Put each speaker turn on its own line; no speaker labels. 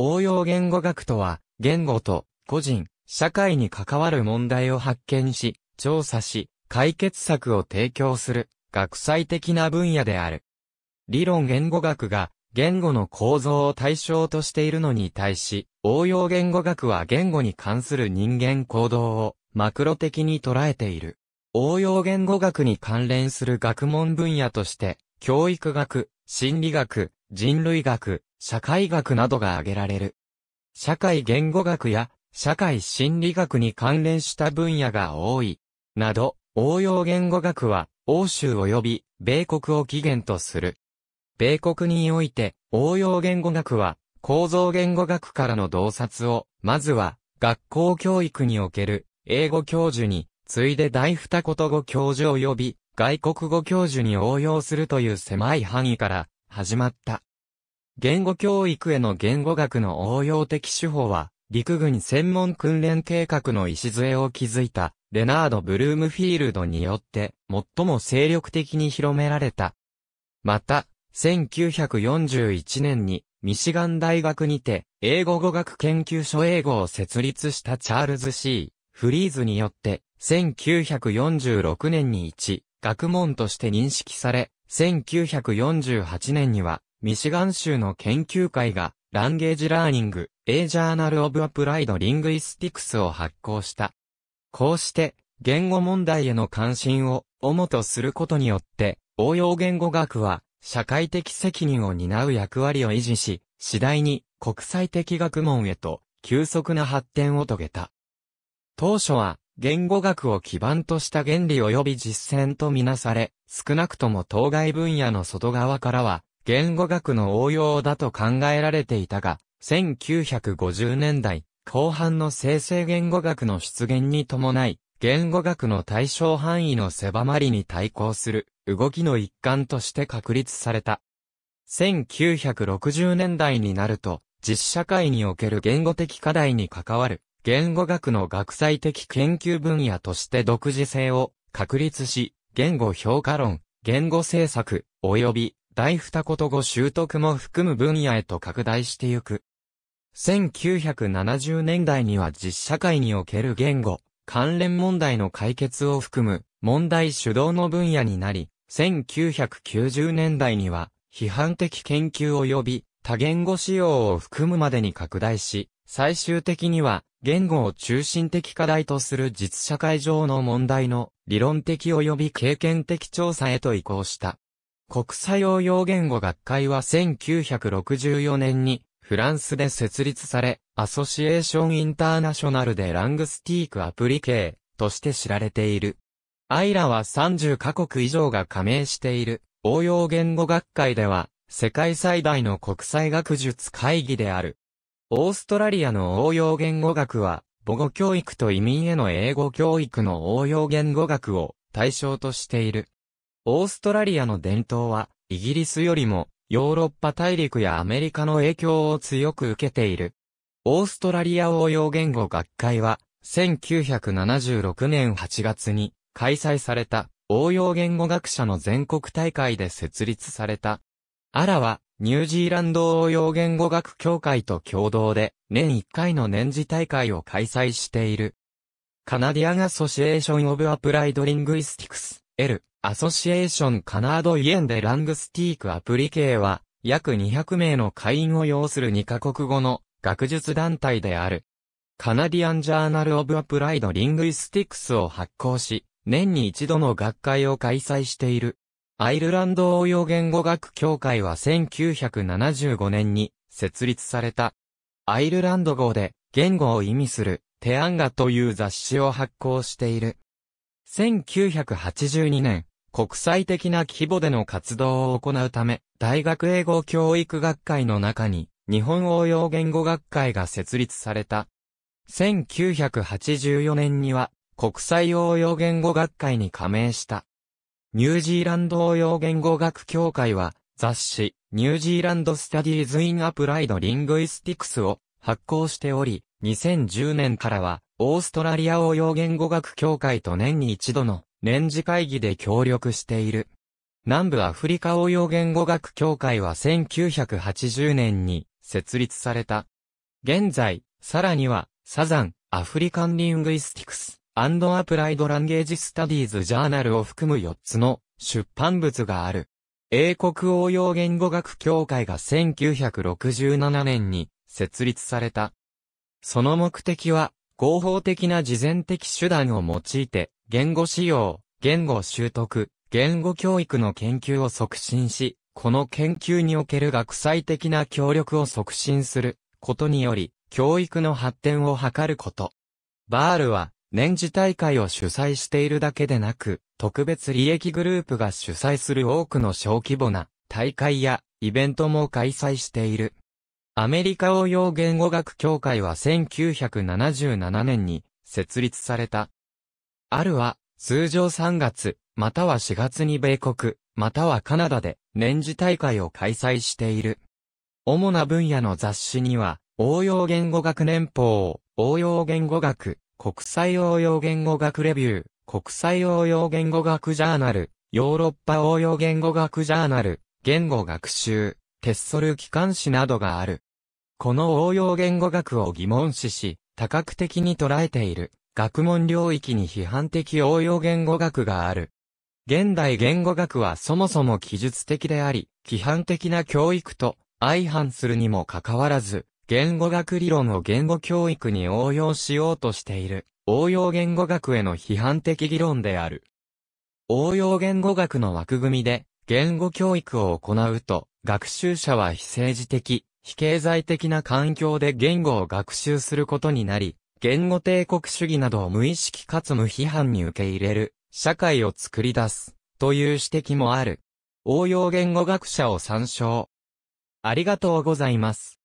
応用言語学とは、言語と個人、社会に関わる問題を発見し、調査し、解決策を提供する、学際的な分野である。理論言語学が、言語の構造を対象としているのに対し、応用言語学は言語に関する人間行動を、マクロ的に捉えている。応用言語学に関連する学問分野として、教育学、心理学、人類学、社会学などが挙げられる。社会言語学や社会心理学に関連した分野が多い。など、応用言語学は欧州及び米国を起源とする。米国において応用言語学は構造言語学からの洞察を、まずは学校教育における英語教授に、次いで大二言語教授及び外国語教授に応用するという狭い範囲から始まった。言語教育への言語学の応用的手法は、陸軍専門訓練計画の礎を築いた、レナード・ブルームフィールドによって、最も精力的に広められた。また、1941年に、ミシガン大学にて、英語語学研究所英語を設立したチャールズ C. フリーズによって、1946年に1、学問として認識され、1948年には、ミシガン州の研究会が、ランゲージラーニング、A Journal of Applied Linguistics を発行した。こうして、言語問題への関心を、主とすることによって、応用言語学は、社会的責任を担う役割を維持し、次第に国際的学問へと急速な発展を遂げた。当初は言語学を基盤とした原理及び実践とみなされ、少なくとも当該分野の外側からは、言語学の応用だと考えられていたが、1950年代後半の生成言語学の出現に伴い、言語学の対象範囲の狭まりに対抗する動きの一環として確立された。1960年代になると、実社会における言語的課題に関わる言語学の学際的研究分野として独自性を確立し、言語評価論、言語政策、及び大二言語習得も含む分野へと拡大してゆく。1970年代には実社会における言語、関連問題の解決を含む問題主導の分野になり、1990年代には批判的研究及び多言語使用を含むまでに拡大し、最終的には言語を中心的課題とする実社会上の問題の理論的及び経験的調査へと移行した。国際応用言語学会は1964年にフランスで設立され、アソシエーションインターナショナルでラングスティークアプリケーとして知られている。アイラは30カ国以上が加盟している応用言語学会では世界最大の国際学術会議である。オーストラリアの応用言語学は、母語教育と移民への英語教育の応用言語学を対象としている。オーストラリアの伝統は、イギリスよりも、ヨーロッパ大陸やアメリカの影響を強く受けている。オーストラリア応用言語学会は、1976年8月に開催された応用言語学者の全国大会で設立された。アラはニュージーランド応用言語学協会と共同で年1回の年次大会を開催している。カナディアン・アソシエーション・オブ・アプライド・リングイスティクス、L、アソシエーション・カナード・イエンデ・ラングスティーク・アプリケーは、約200名の会員を要する2カ国語の学術団体である。カナディアン・ジャーナル・オブ・アプライド・リングイスティクスを発行し、年に一度の学会を開催している。アイルランド応用言語学協会は1975年に設立された。アイルランド語で言語を意味するテアンガという雑誌を発行している。1982年、国際的な規模での活動を行うため、大学英語教育学会の中に、日本応用言語学会が設立された。1984年には、国際応用言語学会に加盟した。ニュージーランド応用言語学協会は、雑誌、ニュージーランドスタディーズインアプライドリングイスティクスを発行しており、2010年からは、オーストラリア応用言語学協会と年に一度の年次会議で協力している。南部アフリカ応用言語学協会は1980年に設立された。現在、さらには、サザン、アフリカンリングイスティクス、アプライド・ランゲージ・スタディーズ・ジャーナルを含む4つの出版物がある。英国応用言語学協会が1967年に設立された。その目的は、合法的な事前的手段を用いて、言語使用、言語習得、言語教育の研究を促進し、この研究における学際的な協力を促進することにより、教育の発展を図ること。バールは、年次大会を主催しているだけでなく、特別利益グループが主催する多くの小規模な大会やイベントも開催している。アメリカ応用言語学協会は1977年に設立された。あるは、通常3月、または4月に米国、またはカナダで年次大会を開催している。主な分野の雑誌には、応用言語学年報、応用言語学、国際応用言語学レビュー、国際応用言語学ジャーナル、ヨーロッパ応用言語学ジャーナル、言語学習、テッソル機関誌などがある。この応用言語学を疑問視し、多角的に捉えている、学問領域に批判的応用言語学がある。現代言語学はそもそも記述的であり、規範的な教育と相反するにもかかわらず、言語学理論を言語教育に応用しようとしている、応用言語学への批判的議論である。応用言語学の枠組みで、言語教育を行うと、学習者は非政治的、非経済的な環境で言語を学習することになり、言語帝国主義などを無意識かつ無批判に受け入れる、社会を作り出す、という指摘もある。応用言語学者を参照。ありがとうございます。